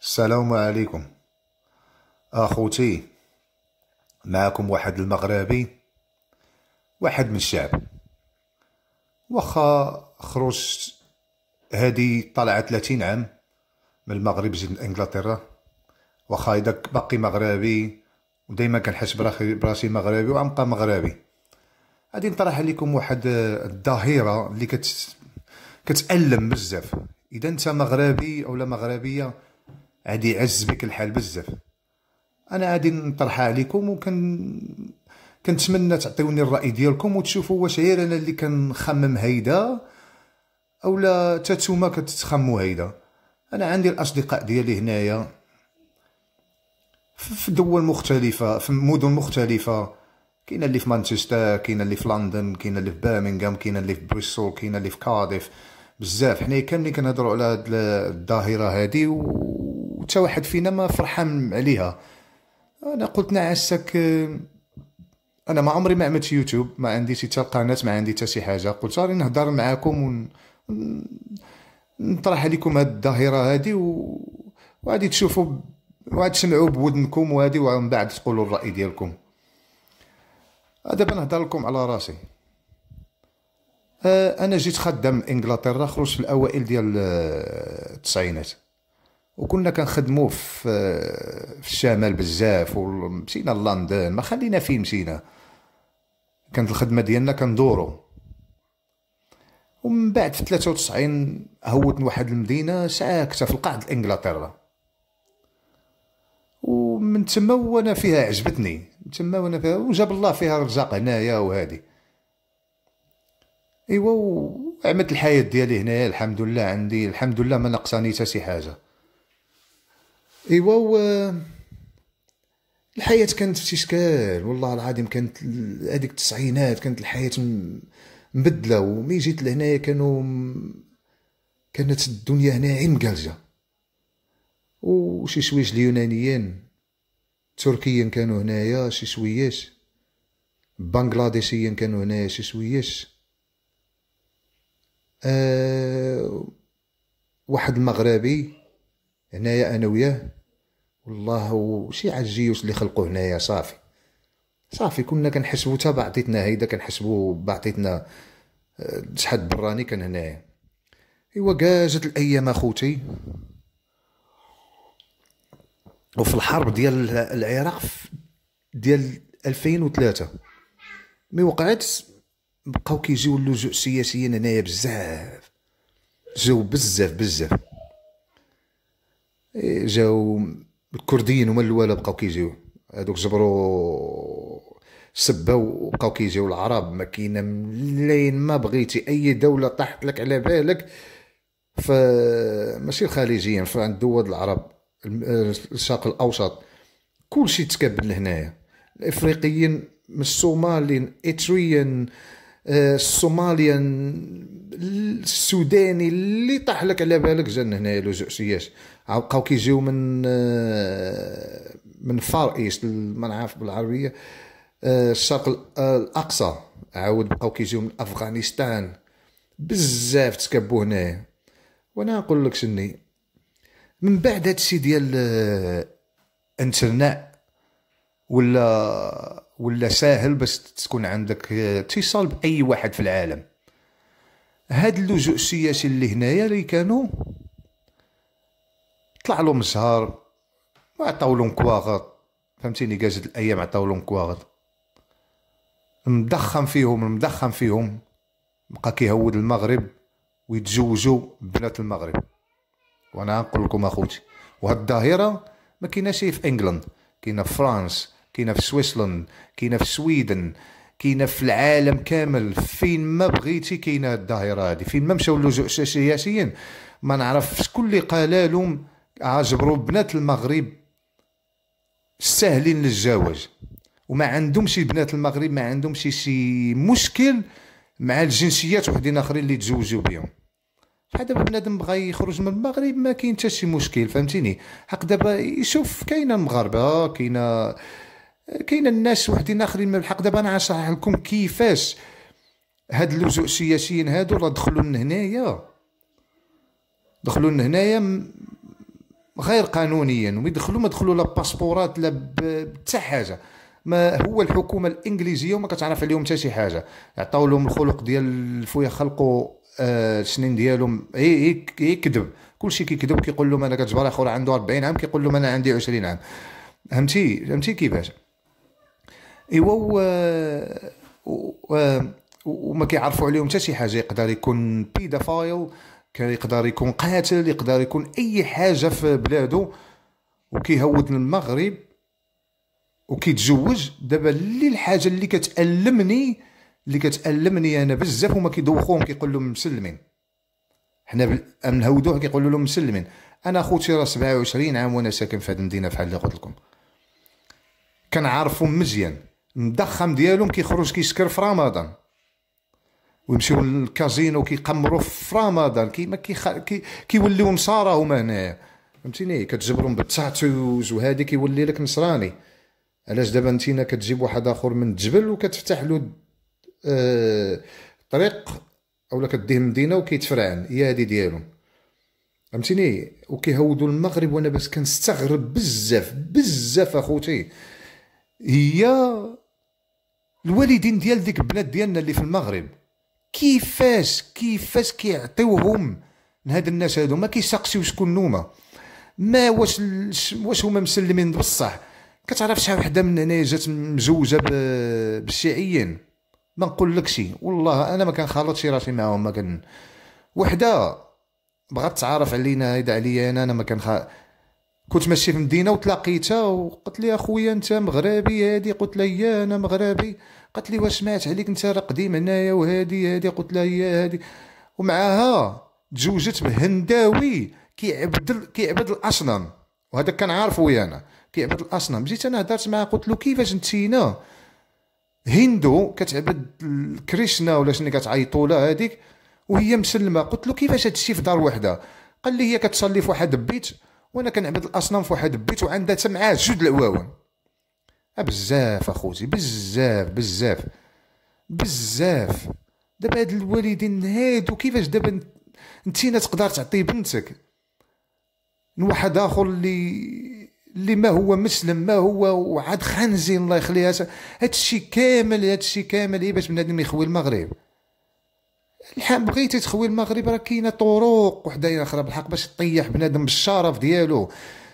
السلام عليكم اخوتي معكم واحد المغربي واحد من الشعب واخا خرجت هادي طلعت 30 عام من المغرب جيت من انجلترا واخا داك باقي مغربي ودائما كنحس براسي مغربي وعمقى مغربي غادي نطرح عليكم واحد الظاهره اللي كت كتالم بزاف اذا انت مغربي اولا مغربيه عادي يعز بك الحال بزاف انا عادي نطرحها عليكم وكن كنتمنى تعطيوني الراي ديالكم وتشوفوا واش غير انا اللي كنخمم هيدا اولا حتى نتوما كتتخموا هيدا انا عندي الاصدقاء ديالي هنايا في دول مختلفه في مدن مختلفه كاين اللي في مانشستر كاين اللي في لندن كاين اللي في بامينغام كاين اللي في بروسل كاين اللي في كارديف بزاف حنا كاملين كنهضروا على هاد الظاهره هادي و وتا واحد فينا ما فرحان عليها انا قلت نعسك انا ما عمري ما عملت يوتيوب ما عندي حتى قناه ما عندي حتى شي حاجه قلت راني نهضر معاكم ونطرح نطرح عليكم هاد الظاهره هادي و... وغادي تشوفوا وغادي تسمعوا بودنكم وهذه ومن بعد تقولوا الراي ديالكم آه، دابا نهضر لكم على راسي آه، انا جيت خدام انجلترا خرجت في الاوائل ديال آه، التسعينات وكنا كنخدمو آه، في الشمال بزاف ومشينا لندن ما خلينا فين مشينا كانت الخدمه ديالنا كندورو ومن بعد في 93 هوت واحد المدينه ساكته في القاع انجلترا ومن تما وانا فيها عجبتني تما وانا فيها وجاب الله فيها الرزاق هنايا وهادي ايوا وعملت الحياه ديالي هنايا الحمد لله عندي الحمد لله ما نقصاني حتى شي حاجه ايوا و الحياه كانت في اشكال والله العظيم كانت هذيك التسعينات كانت الحياه مبدله ومي جيت لهنايا كانوا كانت الدنيا هنا عين مقالجه وشي شويش اليونانيين تركيا كانوا هنايا شي شويش بنغلاديشيا كانوا هنايا شي شويش أه واحد المغربي هنايا انا وياه والله شي عالجيوش اللي خلقوه هنايا صافي صافي كنا كنحسبو تا بعطيتنا هيدا كنحسبو بعطيتنا آه، شحال براني كان هنايا ايوا جات الايام اخوتي وفي الحرب ديال العراق ديال 2003 مي وقعت بقاو كيجيو اللجوء السياسيين هنايا بزاف جاو بزاف بزاف إيه، جاو الكرديين هما الاولى بقاو كيجيو هادوك جبروا سباو وبقاو كيجيو العرب ما كاينه لين ما بغيتي اي دوله طاحت لك على بالك فماشي الخليجيين فعند دول العرب الشرق الاوسط كلشي تكبد لهنايا الافريقيين من اتريان آه آه، الصوماليا السوداني اللي طاح لك على بالك جن هنايا لو سياس بقاو كيجيو من آه، من فار ايست ما نعرف بالعربيه آه، الشرق الاقصى عاود بقاو كيجيو من افغانستان بزاف تكبوا هنايا وانا نقول لك شني من بعد هادشي ديال انترنت ولا ولا ساهل باش تكون عندك اتصال باي واحد في العالم هاد اللجوء السياسي اللي هنايا اللي كانوا طلع لهم الزهر عطاو لهم كواغط فهمتيني جازت الايام عطاو لهم كواغط مدخن فيهم مدخن فيهم بقى كيهود المغرب ويتزوجوا بنات المغرب وانا نقول لكم اخوتي وهاد الظاهره ما كايناش في انجلند كاينه في فرنسا كاينه في سويسلند كاينه في سويدن كاينه في العالم كامل فين ما بغيتي كاينه الظاهره هذه فين ما مشاو اللجوء سياسيين ما نعرف شكون اللي قالالهم عجبروا بنات المغرب ساهلين للزواج وما عندهمش بنات المغرب ما عندهمش شي مشكل مع الجنسيات وحدين اخرين اللي تزوجوا بهم بحال دابا بنادم بغا يخرج من المغرب ما كاين حتى شي مشكل فهمتيني حق دابا يشوف كاينه المغاربه كاينه كاين الناس وحدين اخرين من الحق دابا انا غنشرح لكم كيفاش هاد اللجوء السياسيين هادو راه دخلوا لهنايا دخلوا لهنايا غير قانونيا ويدخلوا ما دخلوا لا باسبورات لا حتى حاجه ما هو الحكومه الانجليزيه وما كتعرف عليهم حتى شي حاجه عطاو لهم الخلق ديال فويا خلقوا آه السنين ديالهم كذب كلشي كيكذب كيقول لهم انا كتجبر اخر عنده 40 عام كيقول لهم انا عندي 20 عام فهمتي فهمتي كيفاش ايوا وما كيعرفوا عليهم حتى شي حاجه يقدر يكون بيدافايل يقدر يكون قاتل يقدر يكون اي حاجه في بلاده وكيهود المغرب وكيتزوج دابا اللي الحاجه اللي كتألمني اللي كتألمني انا بزاف هما كيدوخوهم كيقول لهم مسلمين حنا هودوه كيقول لهم مسلمين انا خوتي راه 27 عام وانا ساكن في هذه المدينه بحال اللي قلت لكم كنعرفهم مزيان المضخم ديالهم كيخرج كيسكر في رمضان ويمشيو للكازينو كيقمروا في رمضان كيما كيخ... كي كيوليو هما هنايا فهمتيني كتجبرهم بالتاتوز وهادي كيولي لك نصراني علاش دابا انتينا كتجيب واحد اخر من الجبل وكتفتح له آه... طريق اولا كديه مدينه وكيتفرعن هي هادي ديالهم فهمتيني وكيهودوا المغرب وانا بس كنستغرب بزاف بزاف اخوتي هي الوالدين ديال ديك البنات ديالنا اللي في المغرب كيفاش كيفاش كيعطيوهم لهاد الناس هادو ما كيسقسيو شكون نوما ما واش واش هما مسلمين بصح كتعرف شحال وحده من هنايا جات مزوجه بالشيعيين ما نقول شي والله انا ما كنخلطش راسي معاهم ما كن وحده بغات تعرف علينا هيدا عليا انا انا ما كنخ كنت ماشي في المدينه وتلاقيتها وقلت لي اخويا انت مغربي هادي قلت لها انا مغربي قالت لي واش مات عليك انت راه قديم هنايا وهادي هادي قلت لها هي هادي ومعها تزوجت بهنداوي كيعبد كيعبد الاصنام وهذا كان عارفه ويانا كيعبد الاصنام جيت انا هضرت معاه قلت له كيفاش انتينا هندو كتعبد كريشنا ولا شنو كتعيطوا لها هذيك وهي مسلمه قلت له كيفاش هادشي في دار وحده قال لي هي كتصلي في واحد البيت وانا كنعبد الاصنام في واحد البيت وعندها تمعاه جوج العواون آه، بزاف اخوتي بزاف بزاف بزاف دابا هاد الوالدين هادو كيفاش دابا انتينا تقدر تعطي بنتك لواحد اخر اللي اللي ما هو مسلم ما هو وعاد خنزي الله يخليها هادشي كامل هادشي كامل هي باش بنادم يخوي المغرب الحام بغيتي تخوي المغرب راه كاينه طرق وحدايا اخرى بالحق باش طيح بنادم بالشرف ديالو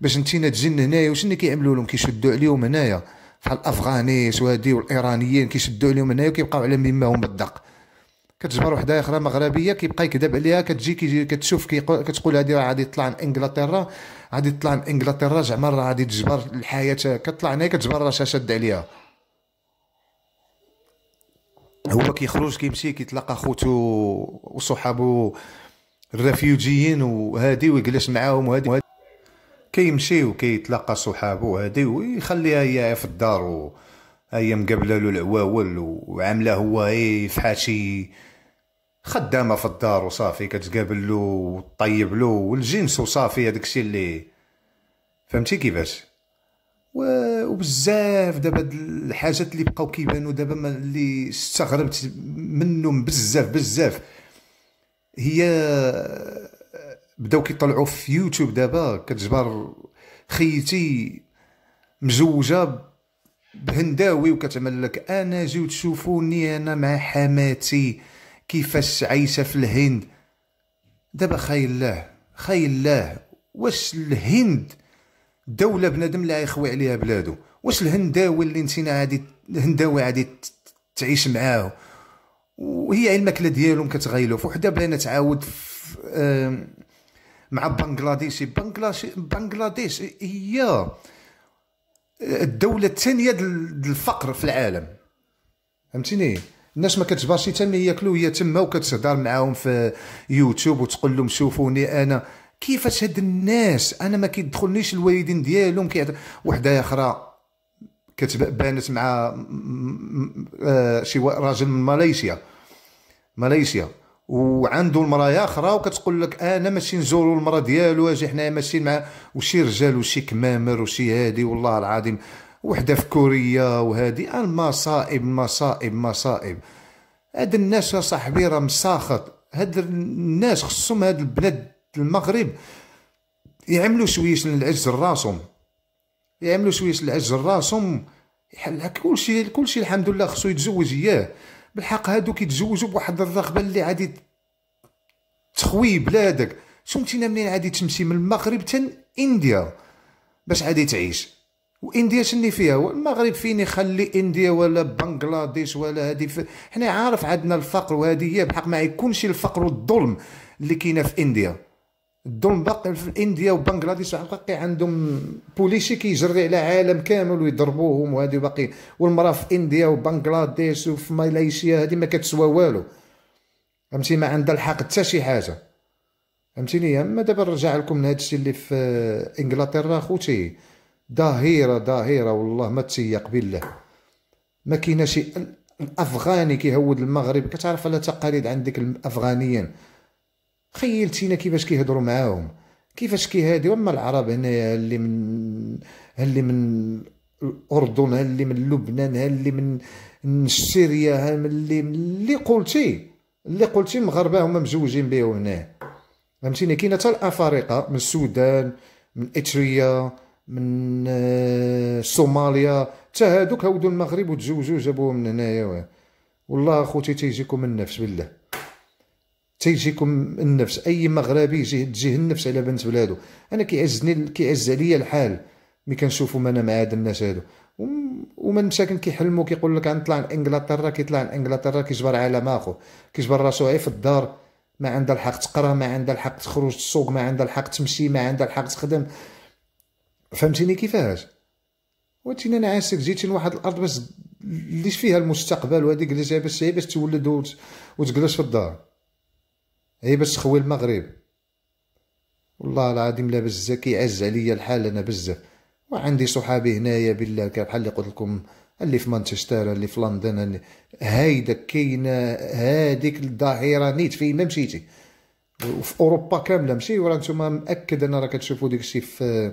باش انتينا تجن هنايا اللي كيعملوا لهم كيشدوا عليهم هنايا بحال الافغاني سوادي والايرانيين كيشدوا عليهم هنايا وكيبقاو على مما هم بالدق كتجبر وحده اخرى مغربيه كيبقى يكذب عليها كتجي كيجي كتشوف كتقول هذه راه غادي تطلع انجلترا غادي تطلع انجلترا زعما راه غادي تجبر الحياه كتطلع هنايا كتجبر راه شاد عليها هو كيخرج كيمشي كيتلاقى خوتو وصحابو الرفيوجيين وهادي ويجلس معاهم وهادي, وهادي كيمشي وكيتلاقى صحابو وهادي ويخليها هي في الدار و هي مقابله له العواول وعامله هو ايه فحال شي خدامه في الدار وصافي كتقابل له وطيب له والجنس وصافي هذاك الشيء اللي فهمتي كيفاش وبزاف دابا الحاجات اللي بقاو كيبانوا دابا اللي استغربت منهم بزاف بزاف هي بداو كيطلعوا في يوتيوب دابا كتجبر خيتي مزوجه بهنداوي وكتعمل لك انا جيو تشوفوني انا مع حماتي كيفاش عايشه في الهند دابا خاي الله خاي الله واش الهند دولة بنادم لا يخوي عليها بلادو واش الهنداوي اللي نسينا عادي الهنداوي عادي تعيش معاه وهي الماكله ديالهم كتغيلو فوحده باينه تعاود مع بنغلاديشي بنغلاديش هي الدولة الثانية الفقر في العالم فهمتيني الناس ما كتباش تما ياكلوا هي تما وكتهضر معاهم في يوتيوب وتقول لهم شوفوني انا كيفاش هاد الناس انا ما كيدخلنيش الوالدين ديالهم كيعت وحده اخرى كتبانت مع آه، شي راجل من ماليزيا ماليزيا وعنده المرأة اخرى وكتقول لك انا ماشي نزوروا المرا ديالو اجي حنايا ماشيين مع وشي رجال وشي كمامر وشي هادي والله العظيم وحده في كوريا وهادي المصائب المصائب المصائب هاد الناس يا صاحبي راه مساخط هاد الناس خصهم هاد البلاد المغرب يعملوا شويش العجز لراسهم يعملوا شويش العجز لراسهم شيء كلشي كلشي الحمد لله خصو يتزوج اياه بالحق هادو كيتزوجوا بواحد الرغبه اللي عادي تخوي بلادك سمتينا منين عادي تمشي من المغرب تن انديا باش عادي تعيش وانديا شني فيها المغرب فين يخلي انديا ولا بنغلاديش ولا هادي ف... حنا عارف عندنا الفقر وهادي هي بحق ما يكونش الفقر والظلم اللي كاينه في انديا الدنباق في الانديا وبنغلاديش باقي عندهم بوليشي كيجري على عالم كامل ويضربوهم وهذه باقي والمراه في انديا وبنغلاديش وفي ماليزيا هذه ما كتسوى والو فهمتي ما عندها الحق حتى شي حاجه فهمتيني اما دابا نرجع لكم لهذا الشيء اللي في انجلترا خوتي ظاهره ظاهره والله ما تسيق بالله ما شي الافغاني كيهود المغرب كتعرف على تقاليد عندك الافغانيين خيلتينا كيفاش كيهضروا معاهم كيفاش هادي اما العرب هنايا اللي من اللي من الاردن اللي من لبنان اللي من سوريا اللي من اللي قلتي اللي قلتي المغاربه هما مزوجين بهم هنا فهمتيني كاينه حتى الافارقه من السودان من اتريا من الصوماليا آه، حتى هادوك هودوا المغرب وتزوجوا جابوهم من هنايا والله اخوتي تيجيكم النفس بالله تيجيكم النفس اي مغربي يجي تجيه النفس على بنت بلادو انا كيعزني كيعز عليا الحال ملي كنشوفهم انا مع هاد الناس هادو ومن مساكن كيحلموا كيقول لك غنطلع لانجلترا كيطلع لانجلترا كيجبر على ما اخو كيجبر راسو غير في الدار ما عندها الحق تقرا ما عندها الحق تخرج تسوق ما عندها الحق تمشي ما عندها الحق تخدم فهمتيني كيفاش ولكن انا عاسك جيتي لواحد الارض باش ليش فيها المستقبل وهذيك اللي جايبه باش تولد وتجلس في الدار هي إيه باش تخوي المغرب والله العظيم لا بزاف كيعز عليا الحال انا بزاف وعندي صحابي هنايا بالله بحال اللي قلت لكم اللي في مانشستر اللي في لندن اللي هايدا كاينه هاديك الظاهره نيت فين ما مشيتي وفي اوروبا كامله ماشي ورا نتوما مأكد انا راه كتشوفوا داك الشيء في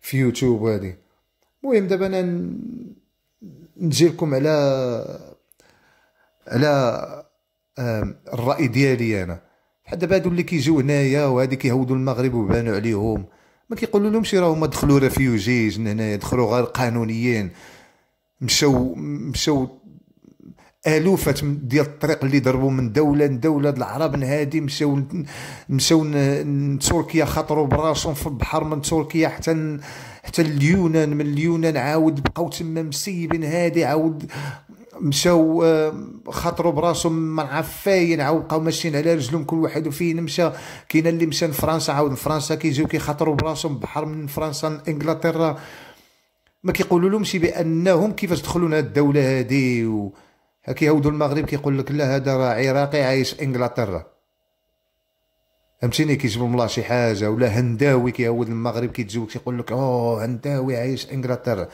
في يوتيوب هادي المهم دابا انا نجي لكم على على الراي ديالي انا دابا هادو اللي كيجيو هنايا وهادي كيهودوا المغرب وبانوا عليهم ما كيقولوا لهمش راه هما دخلوا ريفيوجيز من هنايا دخلوا غير قانونيين مشاو مشاو الوفات ديال الطريق اللي ضربوا من دوله لدوله العرب هادي مشاو مشاو تركيا خطروا براسهم في البحر من تركيا حتى حتى اليونان من اليونان عاود بقاو تما مسيبين هادي عاود مشاو خاطروا براسهم ما عفاين عاود بقاو ماشيين على رجلهم كل واحد وفين مشى كاين اللي مشى لفرنسا عاود لفرنسا كيجيو كيخاطروا براسهم بحر من فرنسا لانجلترا ما كيقولوا لهمش بانهم كيفاش دخلوا لهاد الدوله هادي و كيهودوا المغرب كيقول لك لا هذا راه عراقي عايش انجلترا فهمتيني كيجيبوا من شي حاجه ولا هنداوي كيهود المغرب كيتزوج كيقول لك اوه هنداوي عايش انجلترا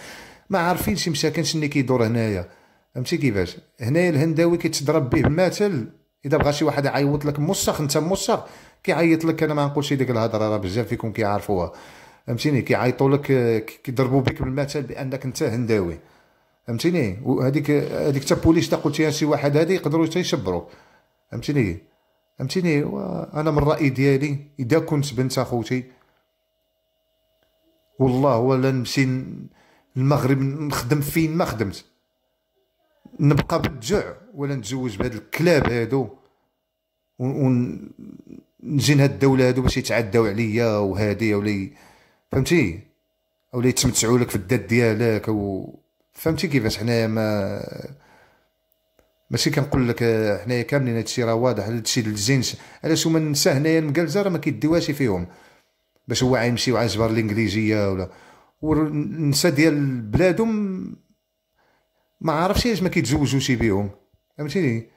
ما عارفينش مساكن شنو كيدور هنايا فهمتي كيفاش هنايا الهنداوي كيتضرب به مثل اذا بغى شي واحد يعيط لك موسخ انت موسخ كيعيط لك انا ما نقولش ديك الهضره راه بزاف فيكم كيعرفوها فهمتيني كيعيطوا لك كيضربوا بك بالمثل بانك انت هنداوي فهمتيني وهذيك هذيك حتى بوليس قلتيها شي واحد هذا يقدروا حتى يشبروك فهمتيني فهمتيني انا من الراي ديالي اذا كنت بنت اخوتي والله ولا نمشي المغرب نخدم فين ما خدمت نبقى بالجوع ولا نتزوج بهاد الكلاب هادو ونجي لهاد الدولة هادو باش يتعداو عليا وهادي ولا فهمتي ولا يتمتعوا لك في الدات ديالك و فهمتي كيفاش حنايا ما ماشي كنقول لك حنايا كاملين هادشي راه واضح هادشي الجنس علاش هما النساء هنايا المكالزه راه ما كيديوهاش فيهم باش هو عيمشي وعاجبر الانجليزيه ولا والنساء ديال بلادهم ما عارفش علاش ما كيتزوجوش بيهم فهمتيني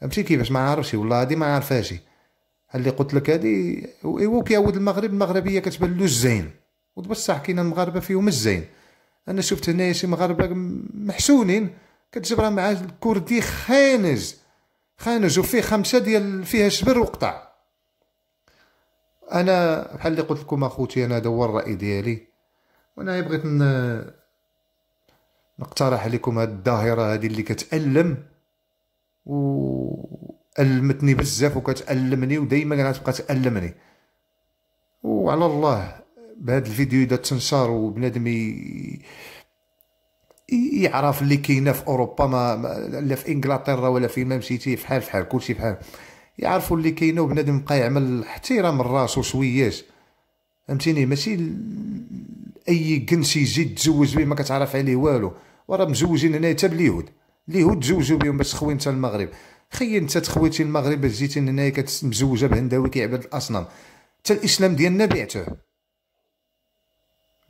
فهمتي كيفاش ما عارفش والله هادي ما عارفهاش اللي قلت لك هادي ايوا كيعود المغرب المغربيه كتبان له الزين وبصح كاين المغاربه فيهم الزين انا شفت هنايا شي مغاربه محسونين كتجبرها مع الكردي خانج خانج وفيه خمسه ديال فيها شبر وقطع انا بحال اللي قلت لكم اخوتي انا دور هو الراي ديالي وانا بغيت نقترح عليكم هاد الظاهره هذه اللي كتالم و المتني بزاف وكتالمني ودائما كتبقى تالمني وعلى الله بهذا الفيديو اذا تنشر وبنادم يعرف اللي كاينه في اوروبا ما لا في انجلترا ولا في ما مشيتي فحال فحال كلشي فحال يعرفوا اللي كاينه وبنادم بقى يعمل احترام الراس وشويات فهمتيني ماشي اي جنس يجي تزوج به ما كتعرف عليه والو وراه مزوجين هنايا حتى باليهود اليهود تزوجوا بهم باش تخوي حتى المغرب خي انت تخويتي المغرب باش جيتي هنايا مزوجه بهنداوي كيعبد الاصنام حتى الاسلام ديالنا بعته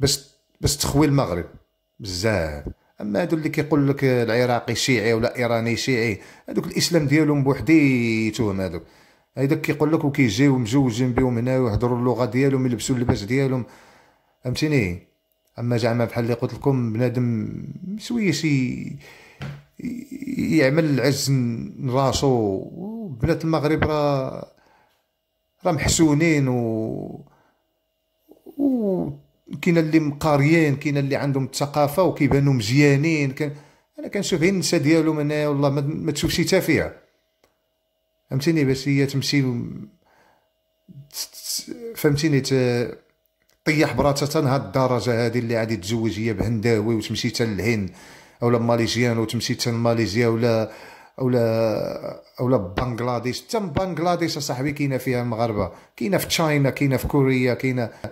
باش بس تخوي المغرب بزاف اما هادو اللي كيقول لك العراقي شيعي ولا ايراني شيعي هادوك الاسلام ديالهم بوحديتهم هادوك هيداك كيقول لك وكيجيو مزوجين بهم هنا ويهضروا اللغه ديالهم يلبسوا اللباس ديالهم فهمتيني اما زعما بحال اللي قلت لكم بنادم شي يعمل العز راسو بنات المغرب راه راه محسونين و وكاين اللي مقاريين كاين اللي عندهم الثقافه وكيبانوا مزيانين كان انا كنشوف غير النساء ديالهم انا والله ما, ما تشوفش حتى فهمتيني باش هي تمشي فهمتيني ت... طيح تا هاد الدرجه هادي اللي غادي تزوج هي بهنداوي وتمشي حتى للهند اولا ماليزيان وتمشي حتى لماليزيا ولا اولا اولا بنغلاديش تا بنغلاديش اصاحبي كاينه فيها المغاربه كاينه في تشاينا كاينه في كوريا كاينه